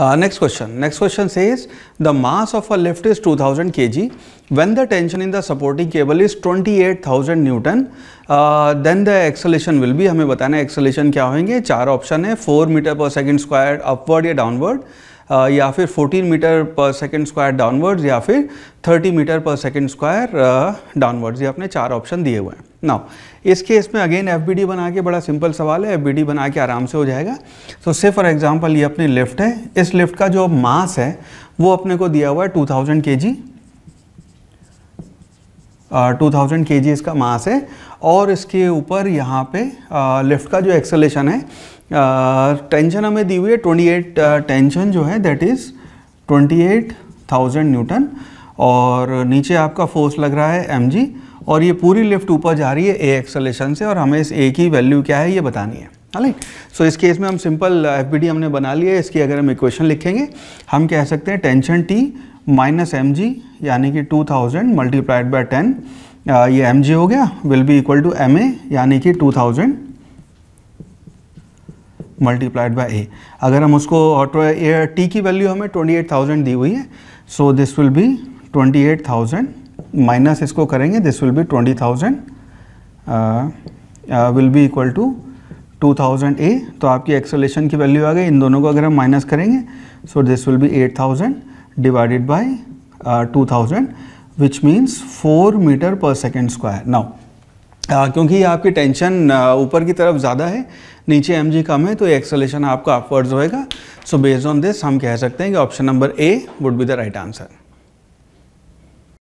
next question next question says the mass of a lift is 2000 thousand K G when the tension in the supporting cable is twenty eight thousand newton then the acceleration will भी हमें बताना है acceleration क्या होंगे चार option है four metre per second square upward या downward uh, या फिर fourteen metre per second square downward या फिर thirty metre per second square downwards ये अपने चार ऑप्शन दिए हुए हैं नाउ इस केस में अगेन एफ बना के बड़ा सिंपल सवाल है एफ बना के आराम से हो जाएगा तो से फॉर एग्जाम्पल ये अपनी लिफ्ट है इस लिफ्ट का जो मास है वो अपने को दिया हुआ है टू थाउजेंड के जी टू थाउजेंड के जी इसका मास है और इसके ऊपर यहाँ पे लिफ्ट का जो एक्सलेशन है टेंशन हमें दी हुई है ट्वेंटी एट टेंशन जो है that is twenty eight thousand newton और नीचे आपका फोर्स लग रहा है एम जी और ये पूरी लिफ्ट ऊपर जा रही है ए एक्सलेशन से और हमें इस ए की वैल्यू क्या है ये बतानी है हालांकि सो so, इस केस में हम सिंपल एफ हमने बना लिया है इसकी अगर हम इक्वेशन लिखेंगे हम कह सकते हैं टेंशन टी माइनस एम यानी कि 2000 थाउजेंड मल्टीप्लाइड बाई टेन ये एम हो गया will be equal to m यानी कि 2000 थाउजेंड मल्टीप्लाइड बाई ए अगर हम उसको ऑटो टी की वैल्यू हमें 28,000 दी हुई है so this will be 28,000 minus इसको करेंगे this will be twenty thousand will be equal to two thousand a तो आपकी एक्सोलेशन की वैल्यू आ गई इन दोनों को अगर हम माइनस करेंगे so this will be eight thousand divided by two thousand which means four metre per second square now क्योंकि आपकी टेंशन uh, ऊपर की तरफ ज़्यादा है नीचे एम जी कम है तो एक्सेलेशन आपका अपवर्ड्स होएगा सो बेस्ड ऑन दिस हम कह सकते हैं कि option number A would be the right answer